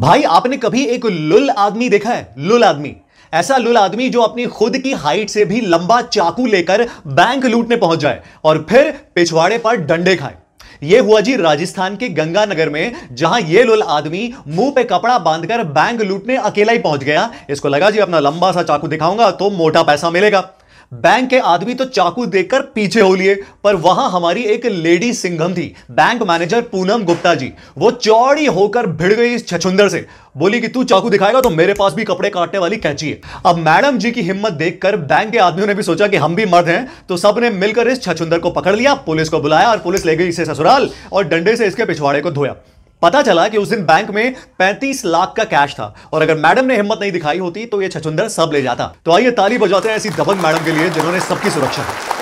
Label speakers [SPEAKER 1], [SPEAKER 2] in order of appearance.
[SPEAKER 1] भाई आपने कभी एक लुल आदमी देखा है लुल आदमी ऐसा लुल आदमी जो अपनी खुद की हाइट से भी लंबा चाकू लेकर बैंक लूटने पहुंच जाए और फिर पिछवाड़े पर डंडे खाए यह हुआ जी राजस्थान के गंगानगर में जहां यह लुल आदमी मुंह पे कपड़ा बांधकर बैंक लूटने अकेला ही पहुंच गया इसको लगा जी अपना लंबा सा चाकू दिखाऊंगा तो मोटा पैसा मिलेगा बैंक के आदमी तो चाकू देकर पीछे हो लिए पर वहां हमारी एक लेडी सिंघम थी बैंक मैनेजर पूनम गुप्ता जी वो चौड़ी होकर भिड़ गई इस छछुंदर से बोली कि तू चाकू दिखाएगा तो मेरे पास भी कपड़े काटने वाली कैंची है अब मैडम जी की हिम्मत देखकर बैंक के आदमियों ने भी सोचा कि हम भी मर्द हैं तो सब ने मिलकर इस छछुंदर को पकड़ लिया पुलिस को बुलाया और पुलिस ले गई इसे ससुराल और डंडे से इसके पिछवाड़े को धोया पता चला कि उस दिन बैंक में 35 लाख का कैश था और अगर मैडम ने हिम्मत नहीं दिखाई होती तो ये छछुंदर सब ले जाता तो आइए ताली बजाते हैं ऐसी दबंग मैडम के लिए जिन्होंने सबकी सुरक्षा की